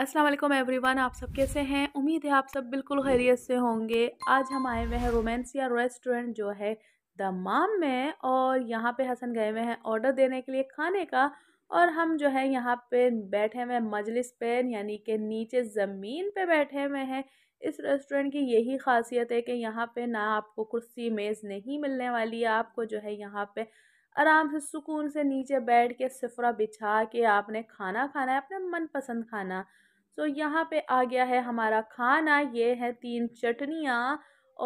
अस्सलाम वालेकुम एवरीवन आप सब कैसे हैं उम्मीद है आप सब बिल्कुल खैरियत से होंगे आज हम आए हुए हैं रोमेंसिया रेस्टोरेंट जो है दमाम में और यहाँ पे हसन गए हुए हैं ऑर्डर देने के लिए खाने का और हम जो है यहाँ पे बैठे हुए मजलिस पे यानी कि नीचे ज़मीन पे बैठे हुए हैं इस रेस्टोरेंट की यही खासियत है कि यहाँ पर ना आपको कुर्सी मेज़ नहीं मिलने वाली है आपको जो है यहाँ पर आराम से सुकून से नीचे बैठ के सफरा बिछा के आपने खाना खाना है अपने मनपसंद खाना तो यहाँ पे आ गया है हमारा खाना ये है तीन चटनियाँ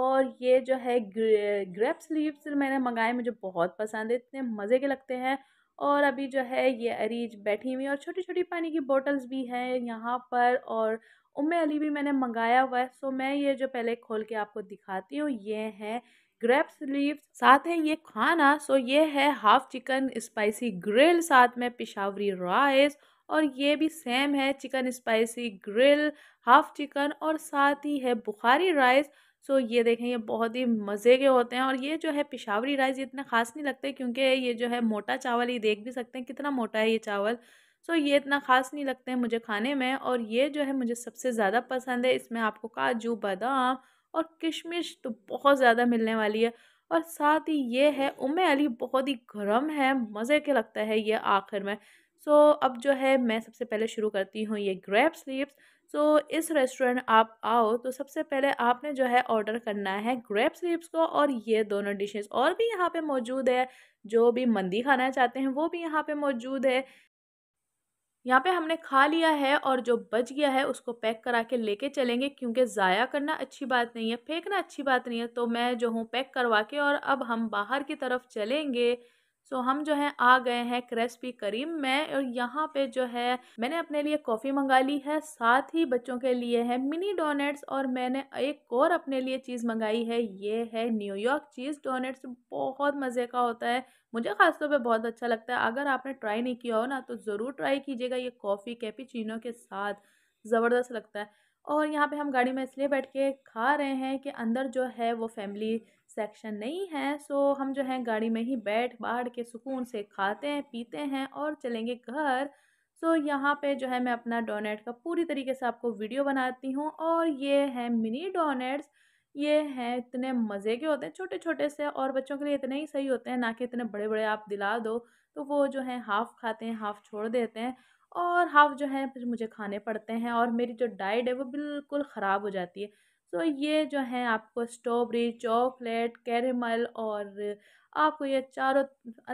और ये जो है ग्रेप्स लीव्स मैंने मंगाए मुझे बहुत पसंद है इतने मज़े के लगते हैं और अभी जो है ये अरीज बैठी हुई और छोटी छोटी पानी की बॉटल्स भी हैं यहाँ पर और उम्मे अली भी मैंने मंगाया हुआ है सो मैं ये जो पहले खोल के आपको दिखाती हूँ ये है ग्रेप्स लीव्स साथ है ये खाना सो ये है हाफ़ चिकन स्पाइसी ग्रिल साथ में पिशावरी राइस और ये भी सेम है chicken spicy grill half chicken और साथ ही है बुखारी राइस सो ये देखें ये बहुत ही मज़े के होते हैं और ये जो है पिशावरी राइस ये इतना ख़ास नहीं लगते क्योंकि ये जो है मोटा चावल ये देख भी सकते हैं कितना मोटा है ये चावल सो so, ये इतना ख़ास नहीं लगते हैं मुझे खाने में और ये जो है मुझे सबसे ज़्यादा पसंद है इसमें आपको काजू बादाम और किशमिश तो बहुत ज़्यादा मिलने वाली है और साथ ही ये है उमे अली बहुत ही गर्म है मज़े के लगता है ये आखिर में सो so, अब जो है मैं सबसे पहले शुरू करती हूँ ये ग्रैप स्लीव्स सो so, इस रेस्टोरेंट आप आओ तो सबसे पहले आपने जो है ऑर्डर करना है ग्रेप स्लीव्स को और ये दोनों डिशेस और भी यहाँ पे मौजूद है जो भी मंदी खाना चाहते हैं वो भी यहाँ पे मौजूद है यहाँ पे हमने खा लिया है और जो बच गया है उसको पैक करा के लेके चलेंगे क्योंकि ज़ाया करना अच्छी बात नहीं है फेंकना अच्छी बात नहीं है तो मैं जो हूँ पैक करवा के और अब हम बाहर की तरफ चलेंगे सो हम जो है आ गए हैं क्रेस्पी करीम में और यहाँ पे जो है मैंने अपने लिए कॉफ़ी मंगा ली है साथ ही बच्चों के लिए है मिनी डोनेट्स और मैंने एक और अपने लिए चीज़ मंगाई है ये है न्यूयॉर्क चीज़ डोनेट्स बहुत मज़े का होता है मुझे ख़ासतौर पे बहुत अच्छा लगता है अगर आपने ट्राई नहीं किया हो ना तो ज़रूर ट्राई कीजिएगा ये कॉफ़ी कैपी के साथ ज़बरदस्त लगता है और यहाँ पे हम गाड़ी में इसलिए बैठ के खा रहे हैं कि अंदर जो है वो फैमिली सेक्शन नहीं है सो हम जो है गाड़ी में ही बैठ बाढ़ के सुकून से खाते हैं पीते हैं और चलेंगे घर सो यहाँ पे जो है मैं अपना डोनेट का पूरी तरीके से आपको वीडियो बनाती हूँ और ये है मिनी डोनेट्स ये हैं इतने मज़े के होते हैं छोटे छोटे से और बच्चों के लिए इतने ही सही होते हैं ना कि इतने बड़े बड़े आप दिला दो तो वो जो है हाफ़ खाते हैं हाफ़ छोड़ देते हैं और हाफ़ जो है फिर मुझे खाने पड़ते हैं और मेरी जो डाइट है वो बिल्कुल ख़राब हो जाती है तो ये जो है आपको स्ट्रॉबेरी चॉकलेट कैरेमल और आपको ये चारों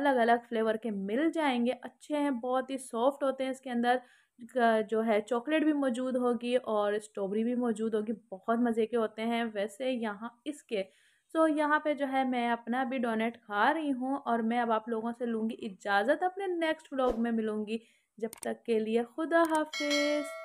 अलग अलग फ्लेवर के मिल जाएंगे अच्छे हैं बहुत ही सॉफ्ट होते हैं इसके अंदर जो है चॉकलेट भी मौजूद होगी और स्ट्रॉबेरी भी मौजूद होगी बहुत मज़े के होते हैं वैसे यहाँ इसके सो so, यहाँ पे जो है मैं अपना भी डोनेट खा रही हूँ और मैं अब आप लोगों से लूँगी इजाज़त अपने नेक्स्ट व्लॉग में मिलूँगी जब तक के लिए खुदा हाफिज़